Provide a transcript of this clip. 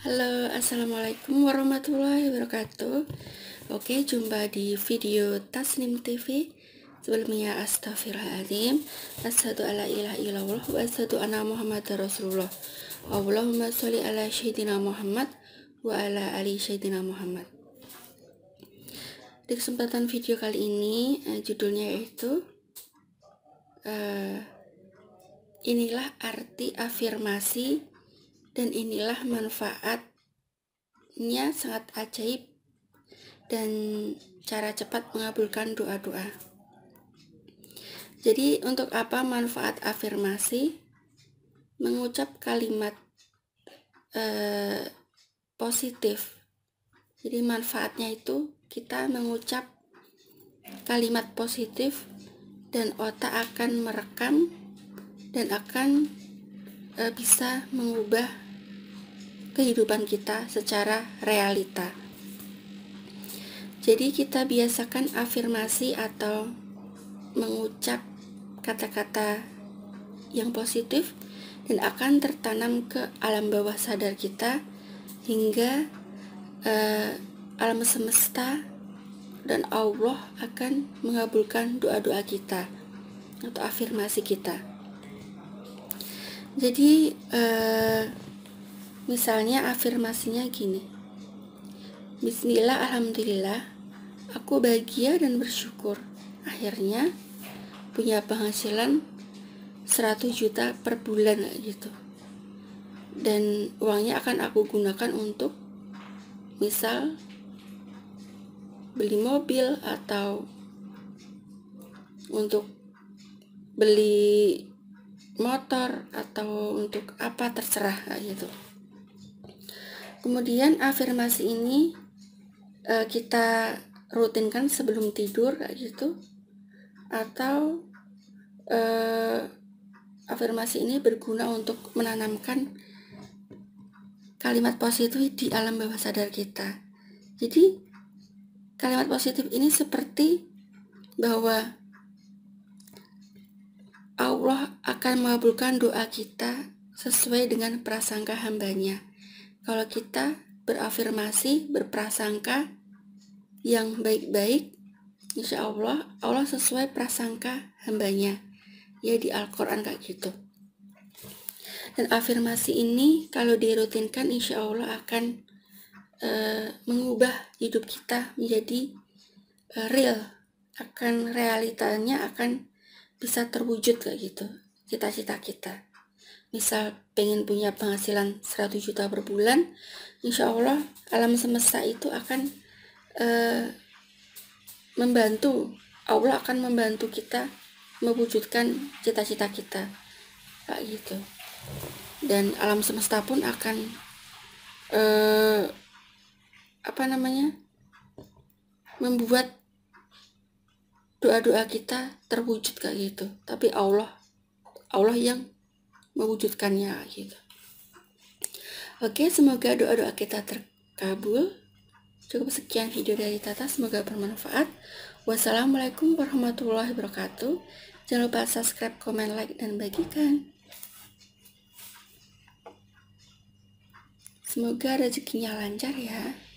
Halo, Assalamualaikum warahmatullahi wabarakatuh Oke, jumpa di video Tasnim TV Sebelumnya, astagfirullahaladzim Asyadu ala ilah ilallah Wa asyadu anna muhammad rasulullah Allahumma sholli ala syedina muhammad Wa ala ali syedina muhammad Di kesempatan video kali ini eh, Judulnya yaitu uh, Inilah arti afirmasi dan inilah manfaatnya sangat ajaib dan cara cepat mengabulkan doa-doa. Jadi, untuk apa manfaat afirmasi? Mengucap kalimat eh, positif. Jadi, manfaatnya itu kita mengucap kalimat positif dan otak akan merekam dan akan Eh, bisa mengubah kehidupan kita secara realita. Jadi kita biasakan afirmasi atau mengucap kata-kata yang positif dan akan tertanam ke alam bawah sadar kita hingga uh, alam semesta dan Allah akan mengabulkan doa-doa kita atau afirmasi kita jadi eh, misalnya afirmasinya gini Bismillah Alhamdulillah aku bahagia dan bersyukur akhirnya punya penghasilan 100 juta per bulan gitu dan uangnya akan aku gunakan untuk misal beli mobil atau untuk beli motor atau untuk apa terserah gitu. Kemudian afirmasi ini e, kita rutinkan sebelum tidur gitu atau e, afirmasi ini berguna untuk menanamkan kalimat positif di alam bawah sadar kita. Jadi kalimat positif ini seperti bahwa Allah akan mengabulkan doa kita sesuai dengan prasangka hambanya. Kalau kita berafirmasi, berprasangka yang baik-baik, insya Allah Allah sesuai prasangka hambanya. Ya di Al-Quran kayak gitu. Dan afirmasi ini kalau dirutinkan insya Allah akan e, mengubah hidup kita menjadi e, real. Akan realitanya akan bisa terwujud kayak gitu cita-cita kita misal pengen punya penghasilan 100 juta per bulan insya Allah alam semesta itu akan eh, membantu Allah akan membantu kita mewujudkan cita-cita kita kayak gitu dan alam semesta pun akan eh, apa namanya membuat doa-doa kita terwujud kayak gitu tapi Allah Allah yang mewujudkannya gitu oke semoga doa-doa kita terkabul cukup sekian video dari Tata semoga bermanfaat wassalamualaikum warahmatullahi wabarakatuh jangan lupa subscribe komen like dan bagikan semoga rezekinya lancar ya